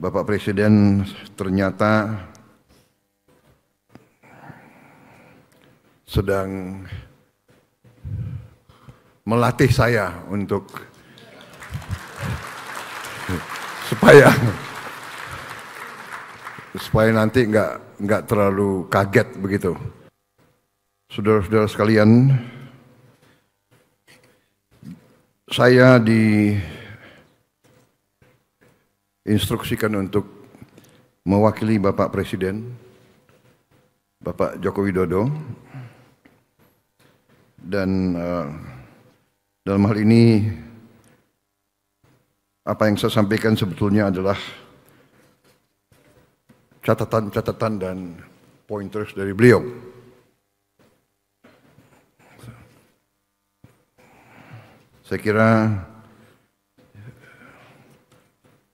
Bapak Presiden ternyata sedang melatih saya untuk supaya supaya nanti nggak nggak terlalu kaget begitu. Saudara-saudara sekalian, saya di instruksikan untuk mewakili Bapak Presiden Bapak Joko Widodo dan uh, dalam hal ini apa yang saya sampaikan sebetulnya adalah catatan-catatan dan pointers dari beliau. Saya kira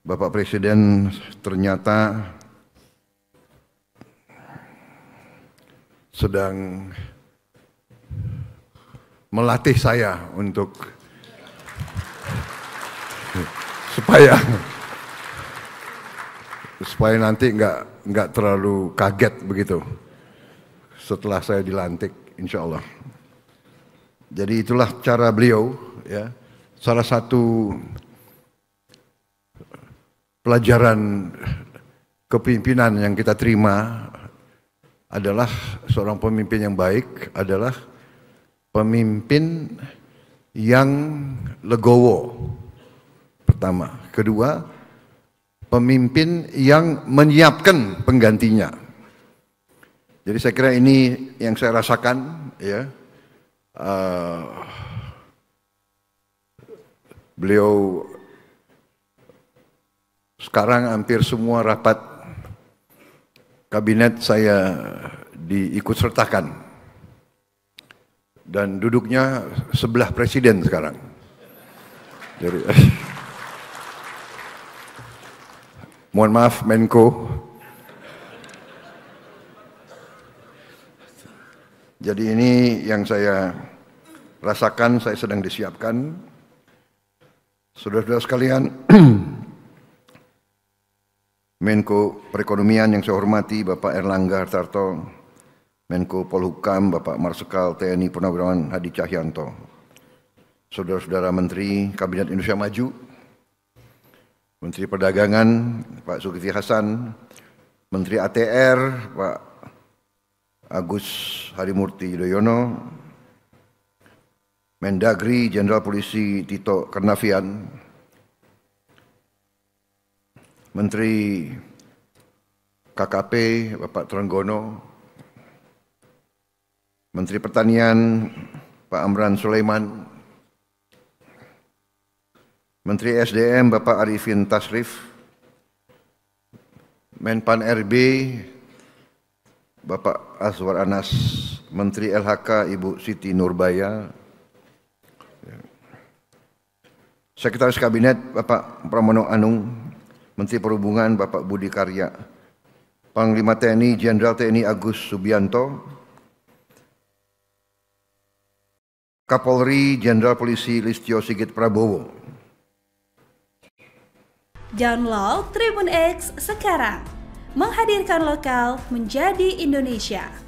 Bapak Presiden ternyata sedang melatih saya untuk supaya supaya nanti nggak nggak terlalu kaget begitu setelah saya dilantik insya Allah jadi itulah cara beliau ya salah satu pelajaran kepimpinan yang kita terima adalah seorang pemimpin yang baik adalah pemimpin yang legowo pertama kedua pemimpin yang menyiapkan penggantinya jadi saya kira ini yang saya rasakan ya uh, beliau sekarang hampir semua rapat kabinet saya diikut sertakan. Dan duduknya sebelah presiden sekarang. Jadi, mohon maaf Menko. Jadi ini yang saya rasakan, saya sedang disiapkan. Saudara-saudara sekalian, Menko Perekonomian yang saya hormati Bapak Erlangga Hartarto, Menko Polhukam Bapak Marsikal TNI Purnawirawan Hadi Cahyanto, Saudara-saudara Menteri Kabinet Indonesia Maju, Menteri Perdagangan Pak Zulkifli Hasan, Menteri ATR Pak Agus Harimurti Yudhoyono, Mendagri Jenderal Polisi Tito Karnavian, Menteri KKP Bapak Trenggono, Menteri Pertanian Pak Amran Sulaiman, Menteri SDM Bapak Arifin Tasrif, Menpan RB Bapak Azwar Anas, Menteri LHK Ibu Siti Nurbaya, Sekretaris Kabinet Bapak Pramono Anung, Menteri Perhubungan Bapak Budi Karya, Panglima TNI Jenderal TNI Agus Subianto, Kapolri Jenderal Polisi Listio Sigit Prabowo. Download Tribun X sekarang, menghadirkan lokal menjadi Indonesia.